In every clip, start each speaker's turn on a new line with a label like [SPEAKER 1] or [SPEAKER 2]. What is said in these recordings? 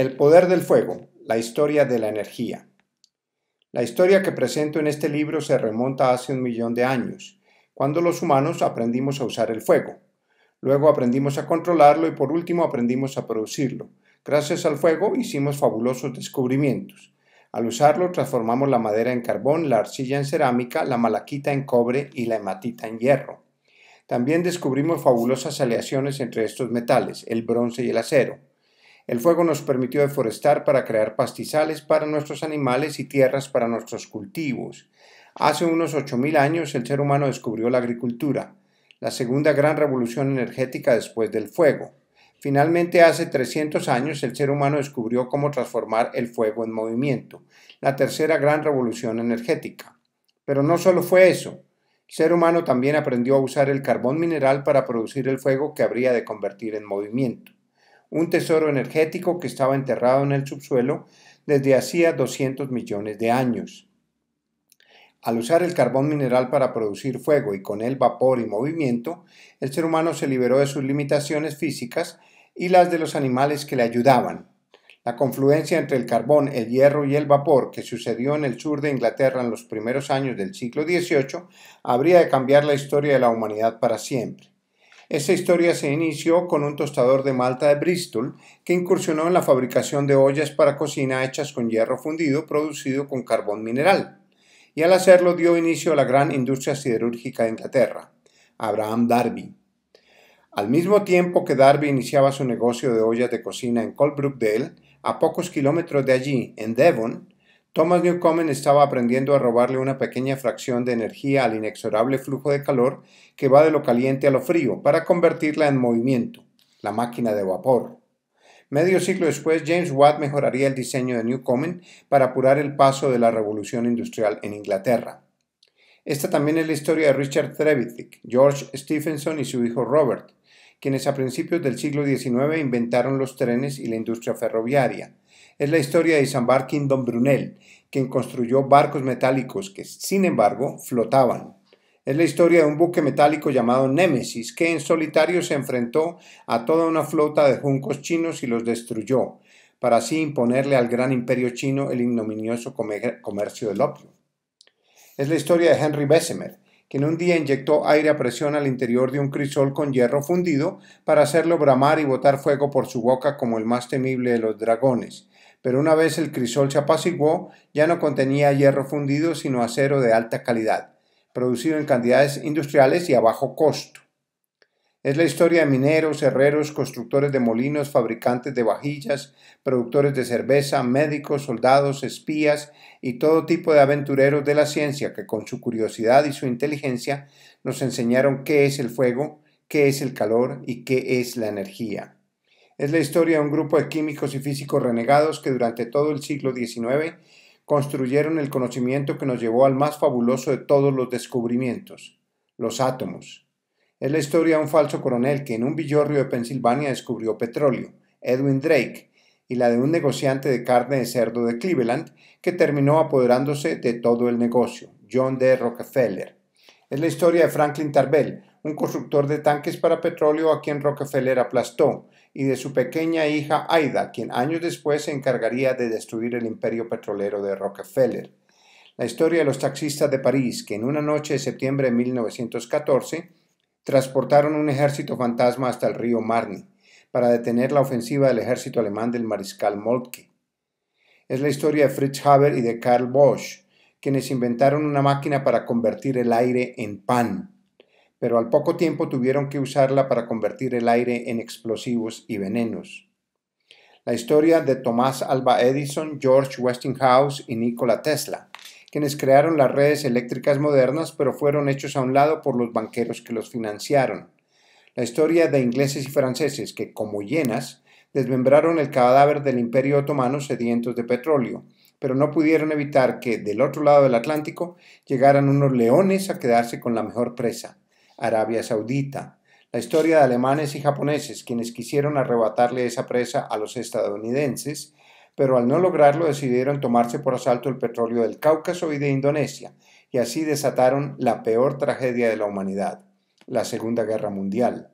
[SPEAKER 1] El poder del fuego, la historia de la energía. La historia que presento en este libro se remonta hace un millón de años, cuando los humanos aprendimos a usar el fuego. Luego aprendimos a controlarlo y por último aprendimos a producirlo. Gracias al fuego hicimos fabulosos descubrimientos. Al usarlo transformamos la madera en carbón, la arcilla en cerámica, la malaquita en cobre y la hematita en hierro. También descubrimos fabulosas aleaciones entre estos metales, el bronce y el acero. El fuego nos permitió deforestar para crear pastizales para nuestros animales y tierras para nuestros cultivos. Hace unos 8.000 años el ser humano descubrió la agricultura, la segunda gran revolución energética después del fuego. Finalmente, hace 300 años, el ser humano descubrió cómo transformar el fuego en movimiento, la tercera gran revolución energética. Pero no solo fue eso, el ser humano también aprendió a usar el carbón mineral para producir el fuego que habría de convertir en movimiento un tesoro energético que estaba enterrado en el subsuelo desde hacía 200 millones de años. Al usar el carbón mineral para producir fuego y con él vapor y movimiento, el ser humano se liberó de sus limitaciones físicas y las de los animales que le ayudaban. La confluencia entre el carbón, el hierro y el vapor que sucedió en el sur de Inglaterra en los primeros años del siglo XVIII habría de cambiar la historia de la humanidad para siempre. Esta historia se inició con un tostador de Malta de Bristol que incursionó en la fabricación de ollas para cocina hechas con hierro fundido producido con carbón mineral, y al hacerlo dio inicio a la gran industria siderúrgica de Inglaterra, Abraham Darby. Al mismo tiempo que Darby iniciaba su negocio de ollas de cocina en Colbrookdale, a pocos kilómetros de allí, en Devon, Thomas Newcomen estaba aprendiendo a robarle una pequeña fracción de energía al inexorable flujo de calor que va de lo caliente a lo frío para convertirla en movimiento, la máquina de vapor. Medio siglo después, James Watt mejoraría el diseño de Newcomen para apurar el paso de la revolución industrial en Inglaterra. Esta también es la historia de Richard Trevithick, George Stephenson y su hijo Robert, quienes a principios del siglo XIX inventaron los trenes y la industria ferroviaria, es la historia de Isambard Don Brunel, quien construyó barcos metálicos que, sin embargo, flotaban. Es la historia de un buque metálico llamado Némesis, que en solitario se enfrentó a toda una flota de juncos chinos y los destruyó, para así imponerle al gran imperio chino el ignominioso comercio del opio. Es la historia de Henry Bessemer, quien un día inyectó aire a presión al interior de un crisol con hierro fundido para hacerlo bramar y botar fuego por su boca como el más temible de los dragones, pero una vez el crisol se apaciguó, ya no contenía hierro fundido, sino acero de alta calidad, producido en cantidades industriales y a bajo costo. Es la historia de mineros, herreros, constructores de molinos, fabricantes de vajillas, productores de cerveza, médicos, soldados, espías y todo tipo de aventureros de la ciencia que con su curiosidad y su inteligencia nos enseñaron qué es el fuego, qué es el calor y qué es la energía. Es la historia de un grupo de químicos y físicos renegados que durante todo el siglo XIX construyeron el conocimiento que nos llevó al más fabuloso de todos los descubrimientos, los átomos. Es la historia de un falso coronel que en un villorrio de Pensilvania descubrió petróleo, Edwin Drake, y la de un negociante de carne de cerdo de Cleveland que terminó apoderándose de todo el negocio, John D. Rockefeller. Es la historia de Franklin Tarbell, un constructor de tanques para petróleo a quien Rockefeller aplastó, y de su pequeña hija Aida, quien años después se encargaría de destruir el imperio petrolero de Rockefeller. La historia de los taxistas de París, que en una noche de septiembre de 1914 transportaron un ejército fantasma hasta el río Marne para detener la ofensiva del ejército alemán del mariscal Moltke. Es la historia de Fritz Haber y de Karl Bosch, quienes inventaron una máquina para convertir el aire en pan pero al poco tiempo tuvieron que usarla para convertir el aire en explosivos y venenos. La historia de Tomás Alba Edison, George Westinghouse y Nikola Tesla, quienes crearon las redes eléctricas modernas pero fueron hechos a un lado por los banqueros que los financiaron. La historia de ingleses y franceses que, como llenas, desmembraron el cadáver del imperio otomano sedientos de petróleo, pero no pudieron evitar que, del otro lado del Atlántico, llegaran unos leones a quedarse con la mejor presa, Arabia Saudita. La historia de alemanes y japoneses quienes quisieron arrebatarle esa presa a los estadounidenses, pero al no lograrlo decidieron tomarse por asalto el petróleo del Cáucaso y de Indonesia, y así desataron la peor tragedia de la humanidad, la Segunda Guerra Mundial.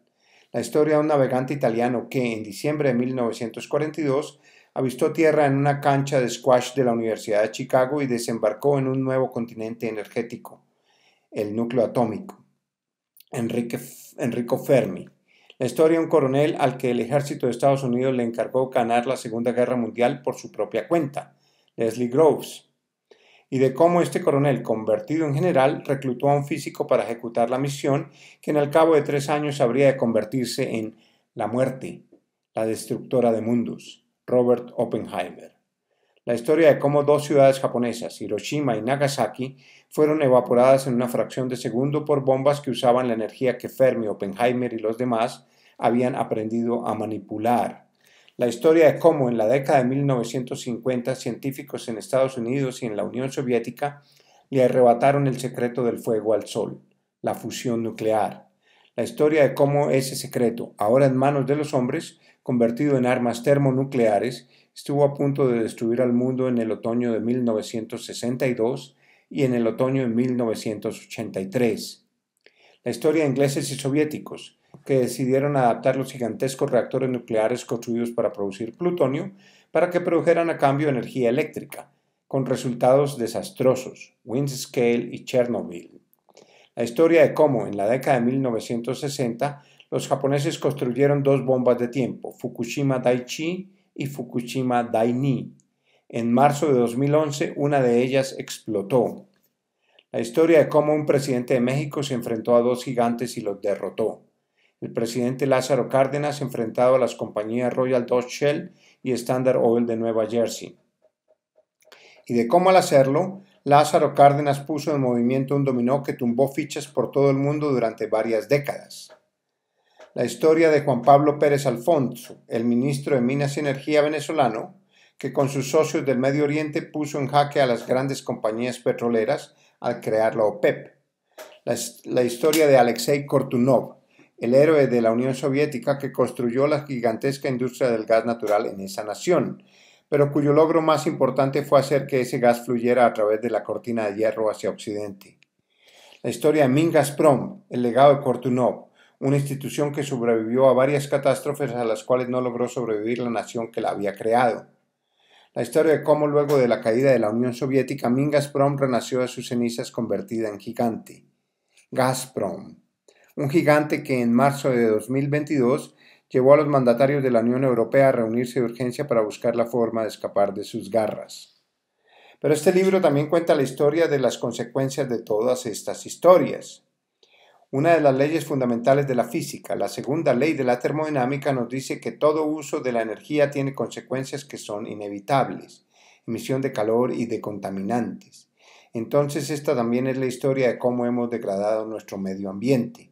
[SPEAKER 1] La historia de un navegante italiano que en diciembre de 1942 avistó tierra en una cancha de squash de la Universidad de Chicago y desembarcó en un nuevo continente energético, el núcleo atómico. Enrique, Enrico Fermi. La historia de un coronel al que el ejército de Estados Unidos le encargó ganar la Segunda Guerra Mundial por su propia cuenta, Leslie Groves, y de cómo este coronel, convertido en general, reclutó a un físico para ejecutar la misión, que en el cabo de tres años habría de convertirse en la muerte, la destructora de mundos, Robert Oppenheimer la historia de cómo dos ciudades japonesas, Hiroshima y Nagasaki, fueron evaporadas en una fracción de segundo por bombas que usaban la energía que Fermi, Oppenheimer y los demás habían aprendido a manipular. La historia de cómo en la década de 1950 científicos en Estados Unidos y en la Unión Soviética le arrebataron el secreto del fuego al sol, la fusión nuclear. La historia de cómo ese secreto, ahora en manos de los hombres, convertido en armas termonucleares, estuvo a punto de destruir al mundo en el otoño de 1962 y en el otoño de 1983. La historia de ingleses y soviéticos, que decidieron adaptar los gigantescos reactores nucleares construidos para producir plutonio para que produjeran a cambio energía eléctrica, con resultados desastrosos, Windscale y Chernobyl. La historia de cómo en la década de 1960 los japoneses construyeron dos bombas de tiempo, Fukushima Daiichi y Fukushima Daini. En marzo de 2011, una de ellas explotó. La historia de cómo un presidente de México se enfrentó a dos gigantes y los derrotó. El presidente Lázaro Cárdenas enfrentado a las compañías Royal Dutch Shell y Standard Oil de Nueva Jersey. Y de cómo al hacerlo, Lázaro Cárdenas puso en movimiento un dominó que tumbó fichas por todo el mundo durante varias décadas la historia de Juan Pablo Pérez Alfonso, el ministro de Minas y Energía venezolano, que con sus socios del Medio Oriente puso en jaque a las grandes compañías petroleras al crear la OPEP. La, historia de Alexei Kortunov, el héroe de la Unión Soviética que construyó la gigantesca industria del gas natural en esa nación, pero cuyo logro más importante fue hacer que ese gas fluyera a través de la cortina de hierro hacia Occidente. La historia de Mingas el legado de Kortunov, una institución que sobrevivió a varias catástrofes a las cuales no logró sobrevivir la nación que la había creado. La historia de cómo luego de la caída de la Unión Soviética Mingasprom renació de sus cenizas convertida en gigante. Gazprom, un gigante que en marzo de 2022 llevó a los mandatarios de la Unión Europea a reunirse de urgencia para buscar la forma de escapar de sus garras. Pero este libro también cuenta la historia de las consecuencias de todas estas historias. Una de las leyes fundamentales de la física, la segunda ley de la termodinámica, nos dice que todo uso de la energía tiene consecuencias que son inevitables, emisión de calor y de contaminantes. Entonces esta también es la historia de cómo hemos degradado nuestro medio ambiente.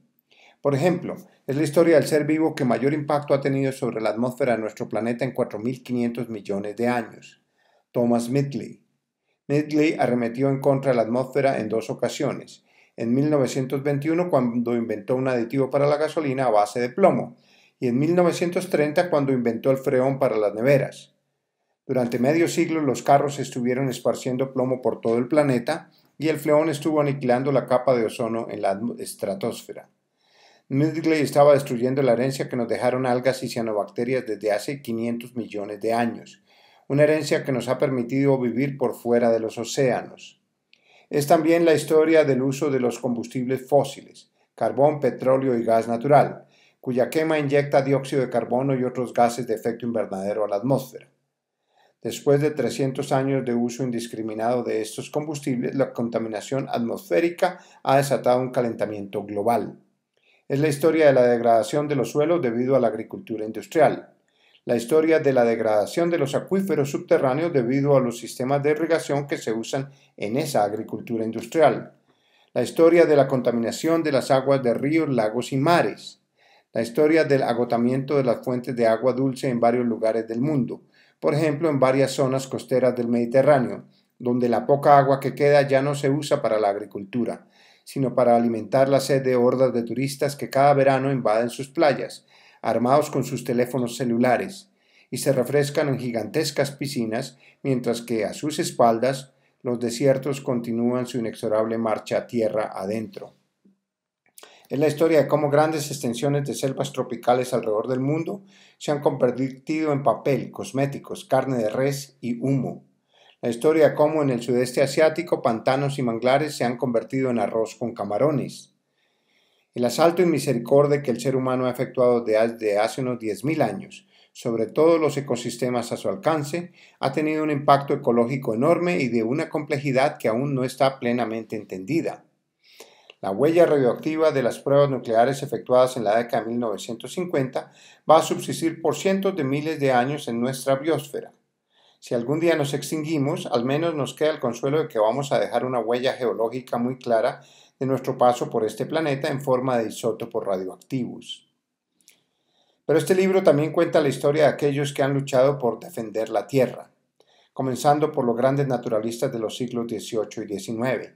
[SPEAKER 1] Por ejemplo, es la historia del ser vivo que mayor impacto ha tenido sobre la atmósfera de nuestro planeta en 4.500 millones de años, Thomas Midley. Midley arremetió en contra de la atmósfera en dos ocasiones, en 1921 cuando inventó un aditivo para la gasolina a base de plomo y en 1930 cuando inventó el freón para las neveras. Durante medio siglo los carros estuvieron esparciendo plomo por todo el planeta y el freón estuvo aniquilando la capa de ozono en la estratosfera. Midgley estaba destruyendo la herencia que nos dejaron algas y cianobacterias desde hace 500 millones de años, una herencia que nos ha permitido vivir por fuera de los océanos. Es también la historia del uso de los combustibles fósiles, carbón, petróleo y gas natural, cuya quema inyecta dióxido de carbono y otros gases de efecto invernadero a la atmósfera. Después de 300 años de uso indiscriminado de estos combustibles, la contaminación atmosférica ha desatado un calentamiento global. Es la historia de la degradación de los suelos debido a la agricultura industrial, la historia de la degradación de los acuíferos subterráneos debido a los sistemas de irrigación que se usan en esa agricultura industrial, la historia de la contaminación de las aguas de ríos, lagos y mares, la historia del agotamiento de las fuentes de agua dulce en varios lugares del mundo, por ejemplo en varias zonas costeras del Mediterráneo, donde la poca agua que queda ya no se usa para la agricultura, sino para alimentar la sed de hordas de turistas que cada verano invaden sus playas, armados con sus teléfonos celulares, y se refrescan en gigantescas piscinas, mientras que a sus espaldas los desiertos continúan su inexorable marcha tierra adentro. Es la historia de cómo grandes extensiones de selvas tropicales alrededor del mundo se han convertido en papel, cosméticos, carne de res y humo. La historia de cómo en el sudeste asiático pantanos y manglares se han convertido en arroz con camarones. El asalto y misericordia que el ser humano ha efectuado desde hace unos 10.000 años sobre todos los ecosistemas a su alcance ha tenido un impacto ecológico enorme y de una complejidad que aún no está plenamente entendida. La huella radioactiva de las pruebas nucleares efectuadas en la década de 1950 va a subsistir por cientos de miles de años en nuestra biosfera. Si algún día nos extinguimos, al menos nos queda el consuelo de que vamos a dejar una huella geológica muy clara de nuestro paso por este planeta en forma de isótopos radioactivos. Pero este libro también cuenta la historia de aquellos que han luchado por defender la Tierra, comenzando por los grandes naturalistas de los siglos XVIII y XIX.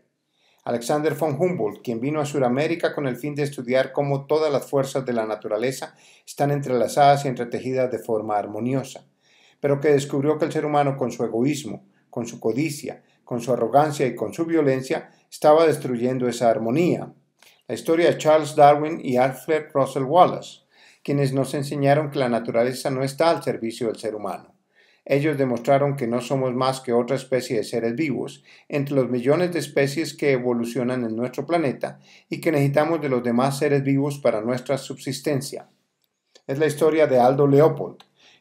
[SPEAKER 1] Alexander von Humboldt, quien vino a Sudamérica con el fin de estudiar cómo todas las fuerzas de la naturaleza están entrelazadas y entretejidas de forma armoniosa, pero que descubrió que el ser humano con su egoísmo, con su codicia, con su arrogancia y con su violencia, estaba destruyendo esa armonía. La historia de Charles Darwin y Alfred Russel Wallace, quienes nos enseñaron que la naturaleza no está al servicio del ser humano. Ellos demostraron que no somos más que otra especie de seres vivos, entre los millones de especies que evolucionan en nuestro planeta, y que necesitamos de los demás seres vivos para nuestra subsistencia. Es la historia de Aldo Leopold,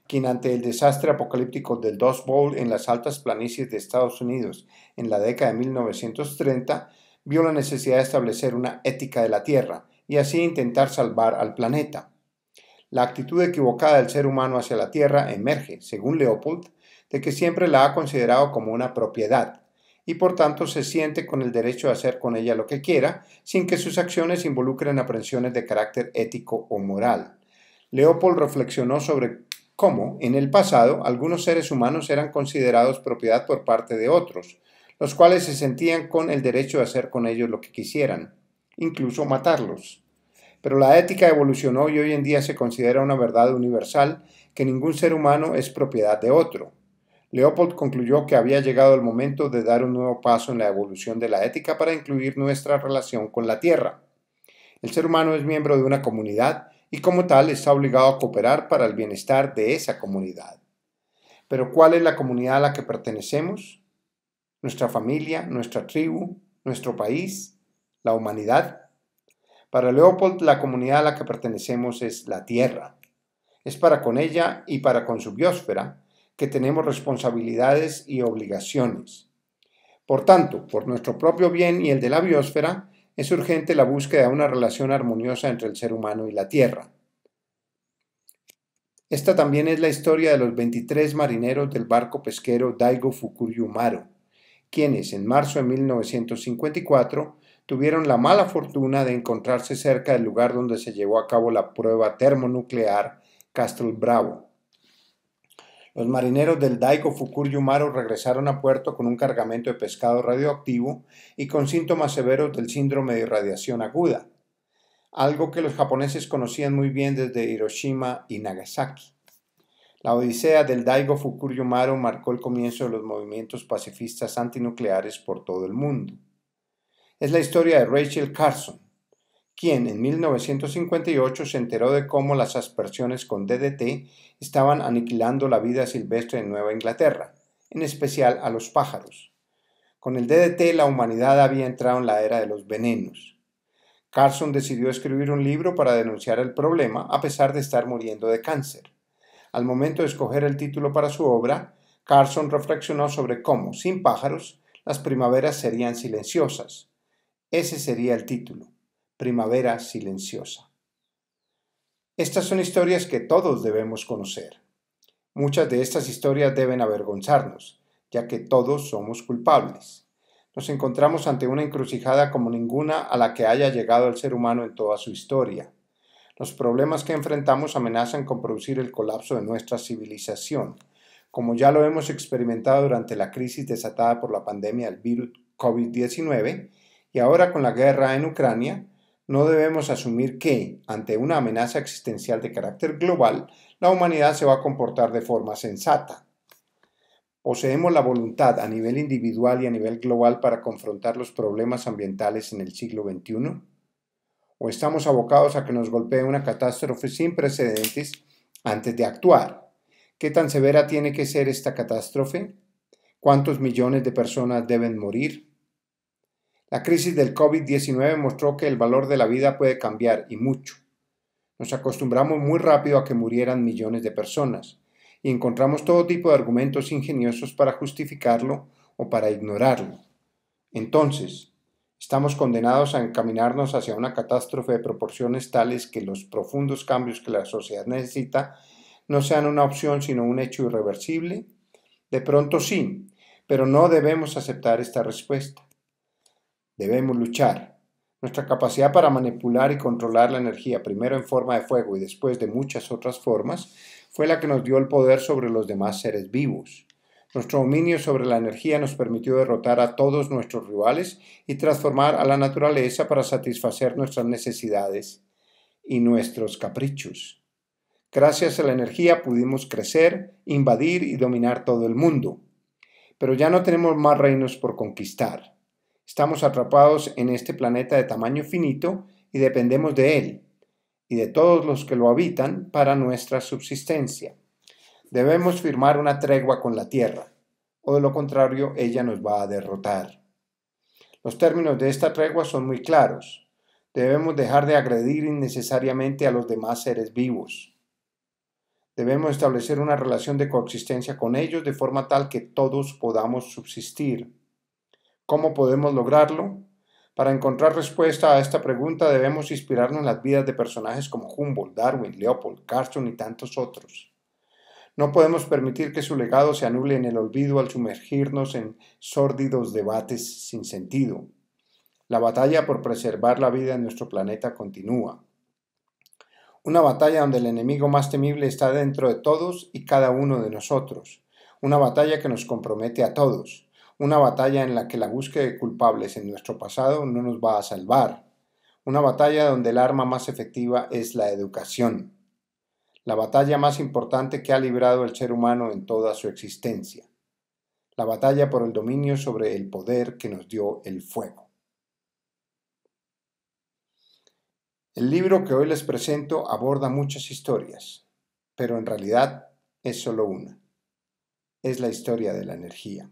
[SPEAKER 1] quien ante el desastre apocalíptico del Dust Bowl en las altas planicies de Estados Unidos en la década de 1930, vio la necesidad de establecer una ética de la Tierra y así intentar salvar al planeta. La actitud equivocada del ser humano hacia la Tierra emerge, según Leopold, de que siempre la ha considerado como una propiedad, y por tanto se siente con el derecho de hacer con ella lo que quiera, sin que sus acciones involucren aprensiones de carácter ético o moral. Leopold reflexionó sobre como en el pasado algunos seres humanos eran considerados propiedad por parte de otros, los cuales se sentían con el derecho de hacer con ellos lo que quisieran, incluso matarlos. Pero la ética evolucionó y hoy en día se considera una verdad universal que ningún ser humano es propiedad de otro. Leopold concluyó que había llegado el momento de dar un nuevo paso en la evolución de la ética para incluir nuestra relación con la Tierra. El ser humano es miembro de una comunidad y como tal está obligado a cooperar para el bienestar de esa comunidad. Pero ¿cuál es la comunidad a la que pertenecemos? ¿Nuestra familia, nuestra tribu, nuestro país, la humanidad? Para Leopold la comunidad a la que pertenecemos es la Tierra. Es para con ella y para con su biosfera que tenemos responsabilidades y obligaciones. Por tanto, por nuestro propio bien y el de la biosfera, es urgente la búsqueda de una relación armoniosa entre el ser humano y la Tierra. Esta también es la historia de los 23 marineros del barco pesquero Daigo Fukuryu Maru, quienes en marzo de 1954 tuvieron la mala fortuna de encontrarse cerca del lugar donde se llevó a cabo la prueba termonuclear Castle Bravo, los marineros del Daigo Fukuryu Maru regresaron a puerto con un cargamento de pescado radioactivo y con síntomas severos del síndrome de irradiación aguda, algo que los japoneses conocían muy bien desde Hiroshima y Nagasaki. La odisea del Daigo Fukuryu Maru marcó el comienzo de los movimientos pacifistas antinucleares por todo el mundo. Es la historia de Rachel Carson, quien en 1958 se enteró de cómo las aspersiones con DDT estaban aniquilando la vida silvestre en Nueva Inglaterra, en especial a los pájaros. Con el DDT la humanidad había entrado en la era de los venenos. Carson decidió escribir un libro para denunciar el problema a pesar de estar muriendo de cáncer. Al momento de escoger el título para su obra, Carson reflexionó sobre cómo, sin pájaros, las primaveras serían silenciosas. Ese sería el título. Primavera Silenciosa. Estas son historias que todos debemos conocer. Muchas de estas historias deben avergonzarnos, ya que todos somos culpables. Nos encontramos ante una encrucijada como ninguna a la que haya llegado el ser humano en toda su historia. Los problemas que enfrentamos amenazan con producir el colapso de nuestra civilización, como ya lo hemos experimentado durante la crisis desatada por la pandemia del virus COVID-19 y ahora con la guerra en Ucrania, no debemos asumir que, ante una amenaza existencial de carácter global, la humanidad se va a comportar de forma sensata. Poseemos la voluntad a nivel individual y a nivel global para confrontar los problemas ambientales en el siglo XXI. ¿O estamos abocados a que nos golpee una catástrofe sin precedentes antes de actuar? ¿Qué tan severa tiene que ser esta catástrofe? ¿Cuántos millones de personas deben morir? La crisis del COVID-19 mostró que el valor de la vida puede cambiar y mucho. Nos acostumbramos muy rápido a que murieran millones de personas y encontramos todo tipo de argumentos ingeniosos para justificarlo o para ignorarlo. Entonces, estamos condenados a encaminarnos hacia una catástrofe de proporciones tales que los profundos cambios que la sociedad necesita no sean una opción sino un hecho irreversible. De pronto sí, pero no debemos aceptar esta respuesta. Debemos luchar. Nuestra capacidad para manipular y controlar la energía, primero en forma de fuego y después de muchas otras formas, fue la que nos dio el poder sobre los demás seres vivos. Nuestro dominio sobre la energía nos permitió derrotar a todos nuestros rivales y transformar a la naturaleza para satisfacer nuestras necesidades y nuestros caprichos. Gracias a la energía pudimos crecer, invadir y dominar todo el mundo. Pero ya no tenemos más reinos por conquistar. Estamos atrapados en este planeta de tamaño finito y dependemos de él y de todos los que lo habitan para nuestra subsistencia. Debemos firmar una tregua con la Tierra, o de lo contrario ella nos va a derrotar. Los términos de esta tregua son muy claros. Debemos dejar de agredir innecesariamente a los demás seres vivos. Debemos establecer una relación de coexistencia con ellos de forma tal que todos podamos subsistir. ¿Cómo podemos lograrlo? Para encontrar respuesta a esta pregunta debemos inspirarnos en las vidas de personajes como Humboldt, Darwin, Leopold, Carson y tantos otros. No podemos permitir que su legado se anule en el olvido al sumergirnos en sórdidos debates sin sentido. La batalla por preservar la vida en nuestro planeta continúa. Una batalla donde el enemigo más temible está dentro de todos y cada uno de nosotros. Una batalla que nos compromete a todos. Una batalla en la que la búsqueda de culpables en nuestro pasado no nos va a salvar. Una batalla donde el arma más efectiva es la educación. La batalla más importante que ha librado el ser humano en toda su existencia. La batalla por el dominio sobre el poder que nos dio el fuego. El libro que hoy les presento aborda muchas historias, pero en realidad es solo una. Es la historia de la energía.